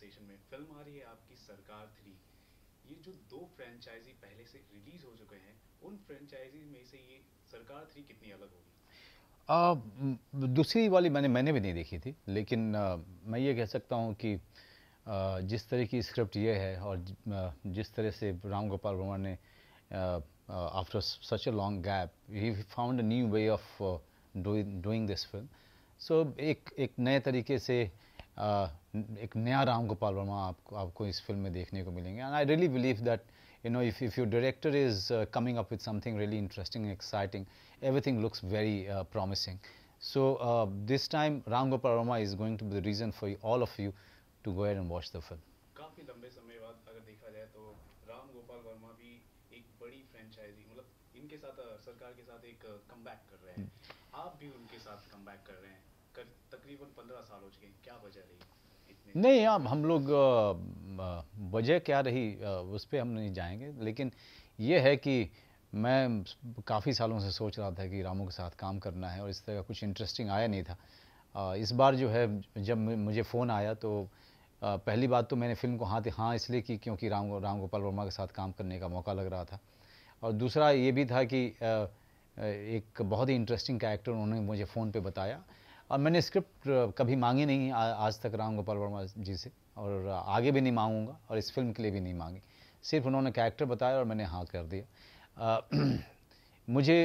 Conversation में film आ रही है आपकी सरकार थ्री ये जो दो फ्रेंचाइजी पहले से रिलीज हो चुके हैं उन फ्रेंचाइजी में से ये सरकार थ्री कितनी अलग होगी दूसरी वाली मैंने मैंने भी नहीं देखी थी लेकिन आ, मैं ये कह सकता हूँ कि आ, जिस तरह की स्क्रिप्ट ये है और ज, आ, जिस तरह से राम गोपाल वर्मा ने after such a long gap he found a new way of doing this film so एक एक नए तरीके से एक नया राम गोपाल वर्मा आपको आपको इस फिल्म में देखने को मिलेंगे and I really believe that you know, if, if your director is uh, coming up with something really interesting and exciting, everything looks very uh, promising. So uh, this time, Ram Gopal Rama is going to be the reason for you, all of you to go ahead and watch the film. काफी लंबे समय बाद अगर देखा जाए तो राम गोपाल वर्मा भी एक बड़ी फ्रेंचाइजी मतलब इनके साथ सरकार के साथ एक कमबैक कर रहे हैं आप भी उनके साथ कमबैक कर रहे हैं तकरीबन पंद्रह साल हो चुके हैं क्या वजह रही नहीं अब हम लोग वजह क्या रही उस पर हम नहीं जाएंगे लेकिन ये है कि मैं काफ़ी सालों से सोच रहा था कि रामू के साथ काम करना है और इस तरह का कुछ इंटरेस्टिंग आया नहीं था इस बार जो है जब मुझे फ़ोन आया तो पहली बात तो मैंने फिल्म को हाथ हाँ इसलिए की क्योंकि राम राम गोपाल वर्मा के साथ काम करने का मौका लग रहा था और दूसरा ये भी था कि एक बहुत ही इंटरेस्टिंग कैरेक्टर उन्होंने मुझे फ़ोन पे बताया और मैंने स्क्रिप्ट कभी मांगी नहीं आ, आज तक राम गोपाल वर्मा जी से और आगे भी नहीं मांगूंगा और इस फिल्म के लिए भी नहीं मांगी सिर्फ उन्होंने कैरेक्टर बताया और मैंने हाँ कर दिया आ, मुझे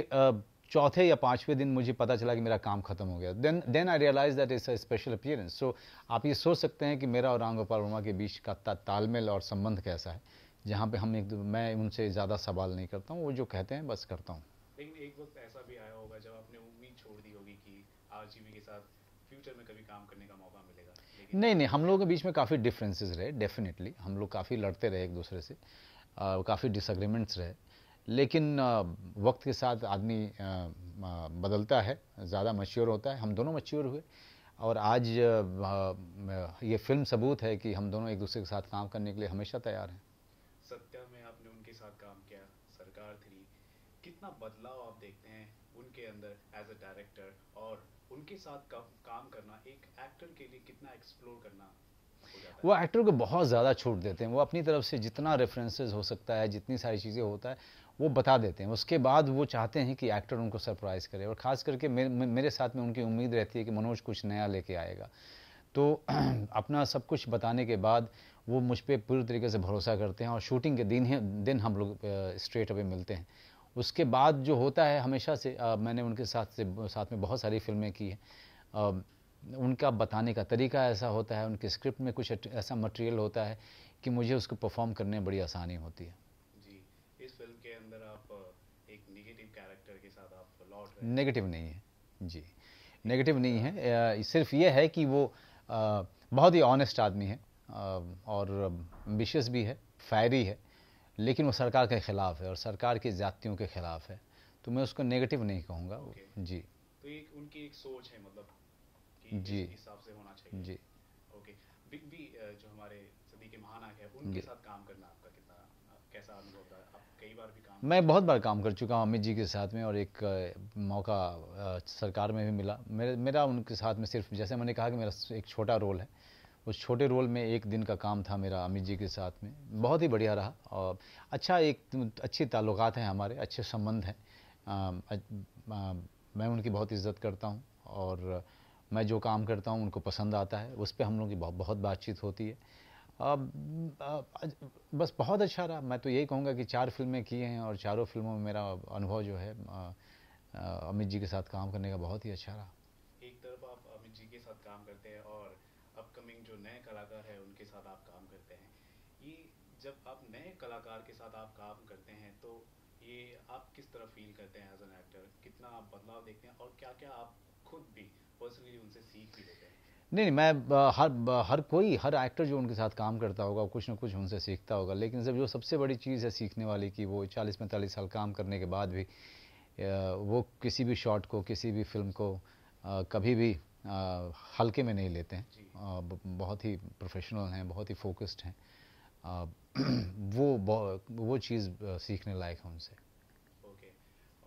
चौथे या पाँचवें दिन मुझे पता चला कि मेरा काम खत्म हो गया then then I realise that is a special appearance so आप ये सोच सकते हैं कि मेरा और राम गोपाल वर्मा के बीच का तालमेल और संबंध कैसा है जहाँ पे हम एक मैं उनसे ज़्यादा सवाल नहीं करता हूँ वो जो कहते हैं बस करता हूँ लेकिन एक वक्त ऐसा भी आया होगा जब आपने उम्मीद छोड़ दी होगी कि आरजीबी के साथ फ्यूचर में कभी काम करने का मौका मिलेगा नहीं नहीं हम लोगों के बीच में काफ़ी डिफरेंसेस रहे डेफिनेटली हम लोग काफ़ी लड़ते रहे एक दूसरे से काफ़ी डिसग्रीमेंट्स रहे लेकिन वक्त के साथ आदमी बदलता है ज़्यादा मच्योर होता है हम दोनों मच्योर हुए और आज ये फिल्म सबूत है कि हम दोनों एक दूसरे के साथ काम करने के लिए हमेशा तैयार हैं सत्या में आपने उनके साथ काम किया सरकार थ्री कितना बदलाव आप देखते हैं उनके अंदर एज अ डायरेक्टर और उनके साथ का, काम करना एक एक्टर के लिए कितना एक्सप्लोर करना वो एक्टर को बहुत ज़्यादा छूट देते हैं वो अपनी तरफ से जितना रेफरेंसेस हो सकता है जितनी सारी चीज़ें होता है वो बता देते हैं उसके बाद वो चाहते हैं कि एक्टर उनको सरप्राइज़ करे और ख़ास करके मेरे, मेरे साथ में उनकी उम्मीद रहती है कि मनोज कुछ नया लेके आएगा तो अपना सब कुछ बताने के बाद वो मुझ पर पूरी तरीके से भरोसा करते हैं और शूटिंग के दिन ही दिन हम लोग स्ट्रेट अवे मिलते हैं उसके बाद जो होता है हमेशा से आ, मैंने उनके साथ से साथ में बहुत सारी फिल्में की हैं उनका बताने का तरीका ऐसा होता है उनके स्क्रिप्ट में कुछ ऐसा मटेरियल होता है कि मुझे उसको परफॉर्म करने में बड़ी आसानी होती है जी इस फिल्म के अंदर आप एक नेगेटिव कैरेक्टर के साथ आप लौट नेगेटिव नहीं है जी नेगेटिव नहीं है सिर्फ ये है कि वो आ, बहुत ही ऑनेस्ट आदमी है आ, और एम्बिशियस भी है फायरी है लेकिन वो सरकार के ख़िलाफ़ है और सरकार की जातियों के ख़िलाफ़ है तो मैं उसको नेगेटिव नहीं कहूँगा okay. जी तो एक उनकी एक सोच है मतलब कि जी हिसाब से होना चाहिए जी ओके बिग बी जो हमारे सदी के महानायक है उनके साथ काम करना आपका कितना कैसा अनुभव रहा आप कई बार भी काम मैं बहुत बार काम कर चुका हूँ अमित जी के साथ में और एक मौका सरकार में भी मिला मेरे मेरा उनके साथ में सिर्फ जैसे मैंने कहा कि मेरा एक छोटा रोल है उस छोटे रोल में एक दिन का काम था मेरा अमित जी के साथ में बहुत ही बढ़िया रहा और अच्छा एक अच्छे ताल्लुक हैं हमारे अच्छे संबंध हैं मैं उनकी बहुत इज्जत करता हूँ और मैं जो काम करता हूँ उनको पसंद आता है उस पर हम लोगों की बहुत बहुत बातचीत होती है अब बस बहुत अच्छा रहा मैं तो यही कहूँगा कि चार फिल्में किए हैं और चारों फिल्मों में मेरा अनुभव जो है अमित जी के साथ काम करने का बहुत ही अच्छा रहा एक तरफ आप अमित जी के साथ काम करते हैं और अपकमिंग जो नए कलाकार है उनके साथ आप काम करते हैं ये जब आप नए कलाकार के साथ आप काम करते हैं तो ये आप किस तरह फील करते हैं एज एन एक्टर कितना आप बदलाव देखते हैं और क्या क्या आप खुद भी पर्सनली उनसे सीख भी लेते हैं नहीं नहीं मैं हर हर कोई हर एक्टर जो उनके साथ काम करता होगा कुछ ना कुछ उनसे सीखता होगा लेकिन जब जो सबसे बड़ी चीज़ है सीखने वाली कि वो चालीस पैंतालीस साल काम करने के बाद भी वो किसी भी शॉट को किसी भी फिल्म को कभी भी हल्के में नहीं लेते हैं बहुत ही प्रोफेशनल हैं बहुत ही फोकस्ड हैं वो वो चीज़ सीखने लायक है उनसे ओके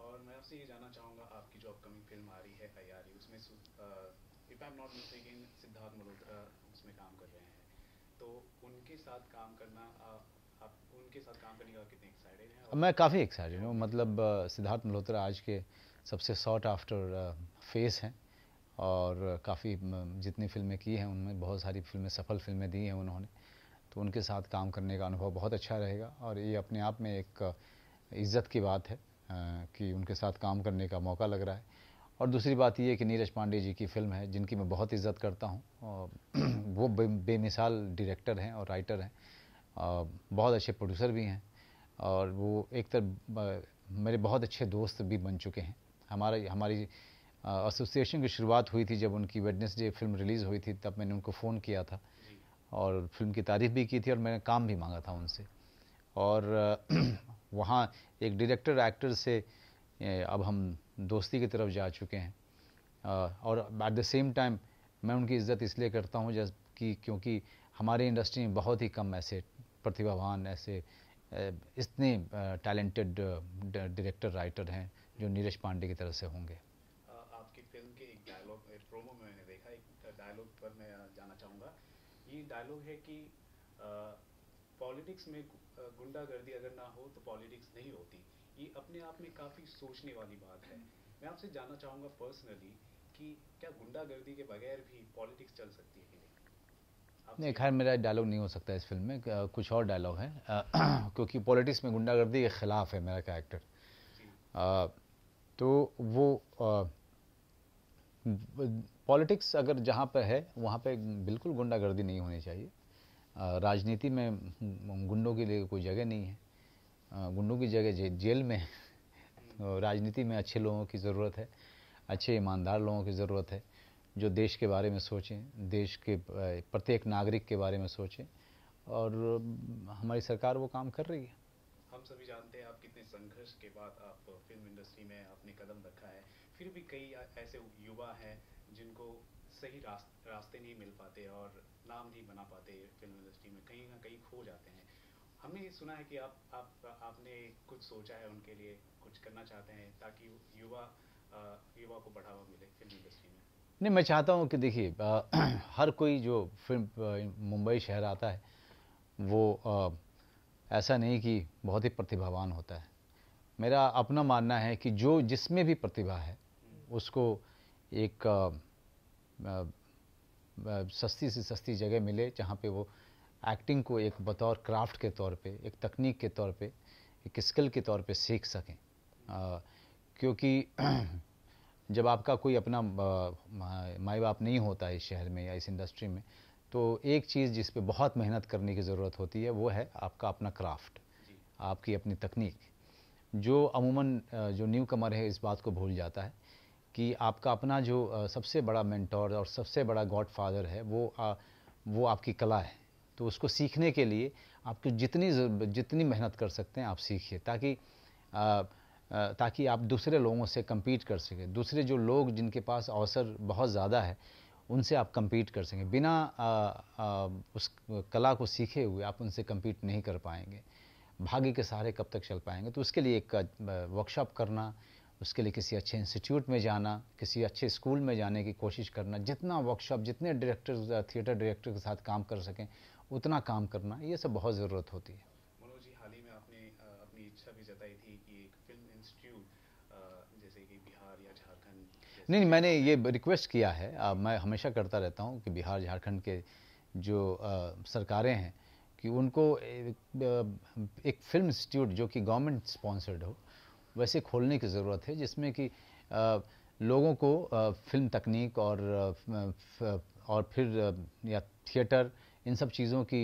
और मैं आपसे ये जानना चाहूँगा आपकी जो अपकमिंग फिल्म आ रही है तैयारी उसमें if I am not mistaken Siddharth Malhotra उसमें काम कर रहे हैं तो उनके साथ काम करना आप उनके साथ काम करने का कितने एक्साइटेड हैं मैं काफ़ी एक्साइटेड हूँ मतलब सिद्धार्थ मल्होत्रा आज के सबसे सॉट आफ्टर फेस हैं और काफ़ी जितनी फिल्में की हैं उनमें बहुत सारी फिल्में सफल फिल्में दी हैं उन्होंने तो उनके साथ काम करने का अनुभव बहुत अच्छा रहेगा और ये अपने आप में एक इज़्ज़त की बात है कि उनके साथ काम करने का मौका लग रहा है और दूसरी बात ये कि नीरज पांडे जी की फिल्म है जिनकी मैं बहुत इज़्ज़त करता हूँ वो बे, बेमिसाल डायरेक्टर हैं और राइटर हैं बहुत अच्छे प्रोड्यूसर भी हैं और वो एक तरफ मेरे बहुत अच्छे दोस्त भी बन चुके हैं हमारा हमारी एसोसिएशन की शुरुआत हुई थी जब उनकी वेडनेसडे फिल्म रिलीज़ हुई थी तब मैंने उनको फ़ोन किया था और फिल्म की तारीफ़ भी की थी और मैंने काम भी मांगा था उनसे और वहाँ एक डायरेक्टर एक्टर से अब हम दोस्ती की तरफ जा चुके हैं और एट द सेम टाइम मैं उनकी इज़्ज़त इसलिए करता हूँ जबकि कि क्योंकि हमारे इंडस्ट्री में बहुत ही कम ऐसे प्रतिभावान ऐसे इतने टैलेंटेड डायरेक्टर राइटर हैं जो नीरज पांडे की तरफ से होंगे डायलॉग पर मैं जाना चाहूँगा ये डायलॉग है कि पॉलिटिक्स में गुंडागर्दी अगर ना हो तो पॉलिटिक्स नहीं होती ये अपने आप में काफ़ी सोचने वाली बात है मैं आपसे जानना चाहूँगा पर्सनली कि क्या गुंडागर्दी के बगैर भी पॉलिटिक्स चल सकती है कि नहीं नहीं खैर मेरा डायलॉग नहीं हो सकता इस फिल्म में कुछ और डायलॉग है क्योंकि पॉलिटिक्स में गुंडागर्दी के ख़िलाफ़ है मेरा कैरेक्टर तो वो आ, पॉलिटिक्स अगर जहाँ पर है वहाँ पर बिल्कुल गुंडागर्दी नहीं होनी चाहिए राजनीति में गुंडों के लिए कोई जगह नहीं है गुंडों की जगह जेल में राजनीति में अच्छे लोगों की ज़रूरत है अच्छे ईमानदार लोगों की ज़रूरत है जो देश के बारे में सोचें देश के प्रत्येक नागरिक के बारे में सोचें और हमारी सरकार वो काम कर रही है हम सभी जानते हैं आप कितने संघर्ष के बाद आप फिल्म इंडस्ट्री में आपने कदम रखा है फिर भी कई ऐसे युवा हैं जिनको सही रास्त, रास्ते नहीं मिल पाते और नाम नहीं बना पाते फिल्म इंडस्ट्री में कहीं ना कहीं खो जाते हैं हमने सुना है कि आप आप आपने कुछ सोचा है उनके लिए कुछ करना चाहते हैं ताकि युवा युवा को बढ़ावा मिले फिल्म इंडस्ट्री में नहीं मैं चाहता हूँ कि देखिए हर कोई जो फिल्म मुंबई शहर आता है वो आ, ऐसा नहीं कि बहुत ही प्रतिभावान होता है मेरा अपना मानना है कि जो जिसमें भी प्रतिभा है उसको एक आ, आ, सस्ती से सस्ती जगह मिले जहाँ पे वो एक्टिंग को एक बतौर क्राफ्ट के तौर पे एक तकनीक के तौर पे एक स्किल के तौर पे सीख सकें क्योंकि जब आपका कोई अपना माए बाप नहीं होता है इस शहर में या इस इंडस्ट्री में तो एक चीज़ जिस पे बहुत मेहनत करने की ज़रूरत होती है वो है आपका अपना क्राफ्ट आपकी अपनी तकनीक जो अमूमन जो न्यू कमर है इस बात को भूल जाता है कि आपका अपना जो सबसे बड़ा मेंटोर और सबसे बड़ा गॉड फादर है वो आ, वो आपकी कला है तो उसको सीखने के लिए आपकी तो जितनी जितनी मेहनत कर सकते हैं आप सीखिए ताकि आ, ताकि आप दूसरे लोगों से कम्पीट कर सकें दूसरे जो लोग जिनके पास अवसर बहुत ज़्यादा है उनसे आप कम्पीट कर सकें बिना आ, आ, उस कला को सीखे हुए आप उनसे कम्पीट नहीं कर पाएंगे भाग्य के सहारे कब तक चल पाएंगे तो उसके लिए एक वर्कशॉप करना उसके लिए किसी अच्छे इंस्टीट्यूट में जाना किसी अच्छे स्कूल में जाने की कोशिश करना जितना वर्कशॉप जितने डायरेक्टर थिएटर डायरेक्टर के साथ काम कर सकें उतना काम करना ये सब बहुत ज़रूरत होती है मनोज जी हाल ही में आपने uh, अपनी इच्छा भी जताई थी कि एक फिल्म इंस्टीट्यूट uh, जैसे कि बिहार या झारखंड नहीं मैंने ये रिक्वेस्ट किया है आ, uh, मैं हमेशा करता रहता हूँ कि बिहार झारखंड के जो आ, सरकारें हैं कि उनको एक, एक फिल्म इंस्टीट्यूट जो कि गवर्नमेंट स्पॉन्सर्ड हो वैसे खोलने की ज़रूरत है जिसमें कि लोगों को फिल्म तकनीक और और फिर या थिएटर इन सब चीज़ों की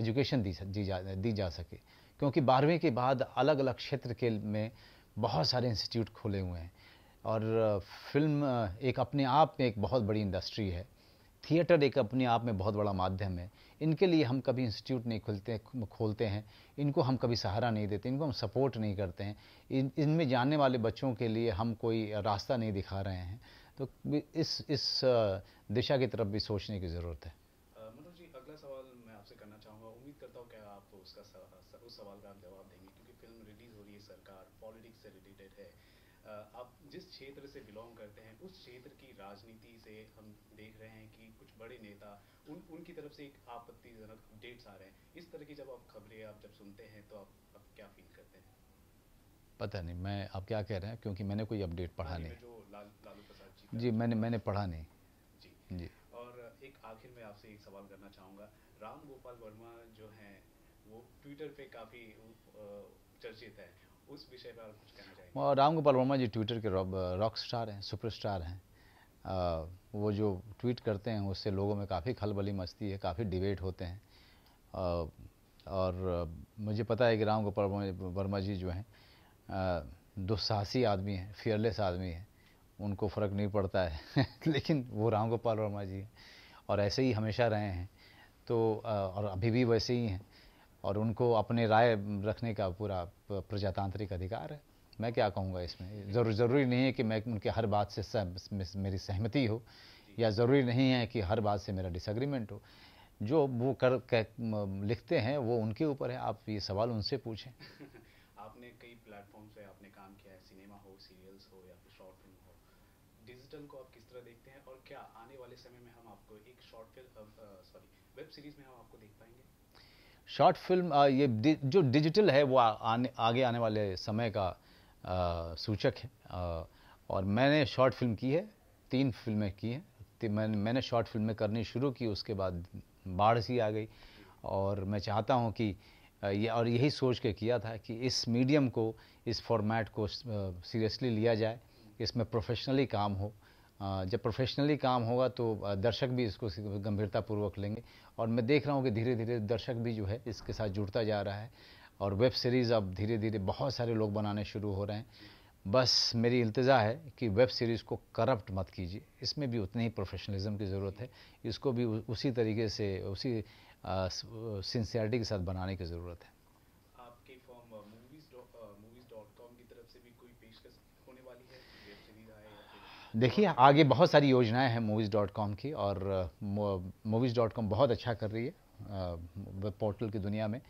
एजुकेशन दी दी जा दी जा सके क्योंकि बारहवीं के बाद अलग अलग क्षेत्र के में बहुत सारे इंस्टीट्यूट खोले हुए हैं और फिल्म एक अपने आप में एक बहुत बड़ी इंडस्ट्री है थिएटर एक अपने आप में बहुत बड़ा माध्यम है इनके लिए हम कभी इंस्टीट्यूट नहीं खुलते खोलते हैं इनको हम कभी सहारा नहीं देते इनको हम सपोर्ट नहीं करते हैं इन इनमें जाने वाले बच्चों के लिए हम कोई रास्ता नहीं दिखा रहे हैं तो इस इस दिशा की तरफ भी सोचने की ज़रूरत है मनोज जी अगला सवाल मैं आपसे करना चाहूँगा उम्मीद करता हूँ कि आप तो उसका उस सवाल का जवाब देंगे क्योंकि फिल्म रिलीज़ हो रही है सरकार पॉलिटिक्स से रिलेटेड है आप जिस क्षेत्र से बिलोंग करते हैं उस क्षेत्र की राजनीति से हम देख रहे हैं कि कुछ बड़े नेता उन उनकी तरफ से एक आपत्तिजनक अपडेट्स आ रहे हैं इस तरह की जब आप खबरें आप जब सुनते हैं तो आप, आप क्या फील करते हैं पता नहीं मैं आप क्या कह रहे हैं क्योंकि मैंने कोई अपडेट पढ़ा नहीं जो लाल लालू प्रसाद जी जी मैंने मैंने पढ़ा नहीं जी जी और एक आखिर में आपसे एक सवाल करना चाहूँगा राम गोपाल वर्मा जो हैं वो ट्विटर पे काफ़ी चर्चित है उस विषय पर कुछ कहना चाहिए राम गोपाल वर्मा जी ट्विटर के रॉक स्टार हैं सुपरस्टार हैं वो जो ट्वीट करते हैं उससे लोगों में काफ़ी खलबली मचती है काफ़ी डिबेट होते हैं और मुझे पता है कि राम गोपाल वर्मा जी जो हैं दुस्साहसी आदमी हैं फियरलेस आदमी हैं उनको फ़र्क नहीं पड़ता है लेकिन वो राम गोपाल वर्मा जी हैं और ऐसे ही हमेशा रहे हैं तो और अभी भी वैसे ही हैं और उनको अपने राय रखने का पूरा प्रजातांत्रिक अधिकार है मैं क्या कहूँगा इसमें जरूर ज़रूरी नहीं है कि मैं उनके हर बात से सह, मेरी सहमति हो या ज़रूरी नहीं है कि हर बात से मेरा डिसएग्रीमेंट हो जो वो कर, कह, लिखते हैं वो उनके ऊपर है आप ये सवाल उनसे पूछें आपने कई प्लेटफॉर्म पे आपने काम किया है सिनेमा हो सीरियल्स हो या फिर शॉर्ट फिल्म हो डिजिटल को आप किस तरह देखते हैं और क्या आने वाले समय में हम आपको एक short film sorry web series में हम आपको देख पाएंगे शॉर्ट फिल्म ये दि, जो डिजिटल है वो आने आगे आने वाले समय का आ, सूचक है आ, और मैंने शॉर्ट फिल्म की है तीन फिल्में की हैं मैं, मैंने शॉर्ट फिल्में करनी शुरू की उसके बाद बाढ़ सी आ गई और मैं चाहता हूँ कि ये और यही सोच के किया था कि इस मीडियम को इस फॉर्मेट को सीरियसली लिया जाए इसमें प्रोफेशनली काम हो जब प्रोफेशनली काम होगा तो दर्शक भी इसको गंभीरतापूर्वक लेंगे और मैं देख रहा हूँ कि धीरे धीरे दर्शक भी जो है इसके साथ जुड़ता जा रहा है और वेब सीरीज़ अब धीरे धीरे बहुत सारे लोग बनाने शुरू हो रहे हैं बस मेरी इल्तज़ा है कि वेब सीरीज़ को करप्ट मत कीजिए इसमें भी उतने ही प्रोफेशनलिज्म की ज़रूरत है इसको भी उसी तरीके से उसी सिंसियरिटी के साथ बनाने की ज़रूरत है आपकी है देखिए आगे बहुत सारी योजनाएं हैं मूवीज़ डॉट कॉम की और मूवीज़ डॉट कॉम बहुत अच्छा कर रही है वेब पोर्टल की दुनिया में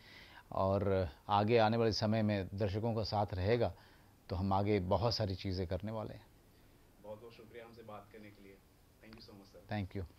और आगे आने वाले समय में दर्शकों का साथ रहेगा तो हम आगे बहुत सारी चीज़ें करने वाले हैं बहुत बहुत शुक्रिया हमसे बात करने के लिए thank you so much sir thank you